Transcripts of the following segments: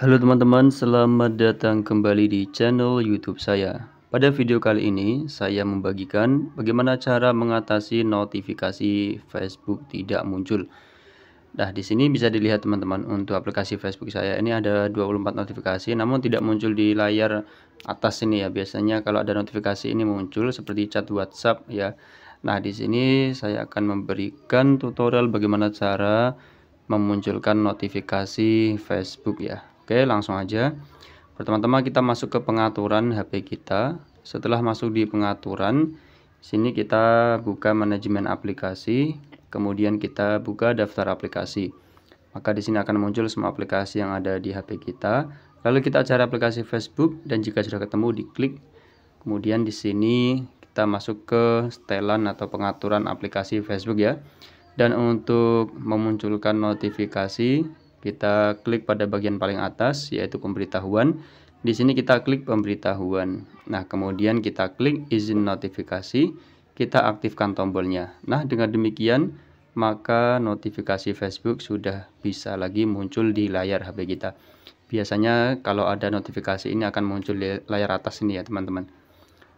Halo teman-teman, selamat datang kembali di channel YouTube saya. Pada video kali ini, saya membagikan bagaimana cara mengatasi notifikasi Facebook tidak muncul. Nah, di sini bisa dilihat teman-teman untuk aplikasi Facebook saya ini ada 24 notifikasi namun tidak muncul di layar atas ini ya. Biasanya kalau ada notifikasi ini muncul seperti chat WhatsApp ya. Nah, di sini saya akan memberikan tutorial bagaimana cara memunculkan notifikasi Facebook ya. Oke, langsung aja. Pertama-tama kita masuk ke pengaturan HP kita. Setelah masuk di pengaturan, sini kita buka manajemen aplikasi, kemudian kita buka daftar aplikasi. Maka di sini akan muncul semua aplikasi yang ada di HP kita. Lalu kita cari aplikasi Facebook dan jika sudah ketemu diklik. Kemudian di sini kita masuk ke setelan atau pengaturan aplikasi Facebook ya. Dan untuk memunculkan notifikasi, kita klik pada bagian paling atas yaitu pemberitahuan. Di sini kita klik pemberitahuan. Nah, kemudian kita klik izin notifikasi, kita aktifkan tombolnya. Nah, dengan demikian maka notifikasi Facebook sudah bisa lagi muncul di layar HP kita. Biasanya kalau ada notifikasi ini akan muncul di layar atas ini ya, teman-teman.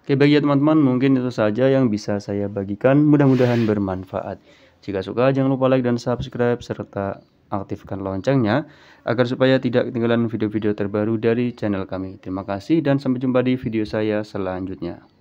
Oke bagi ya, teman-teman mungkin itu saja yang bisa saya bagikan mudah-mudahan bermanfaat. Jika suka jangan lupa like dan subscribe serta aktifkan loncengnya agar supaya tidak ketinggalan video-video terbaru dari channel kami. Terima kasih dan sampai jumpa di video saya selanjutnya.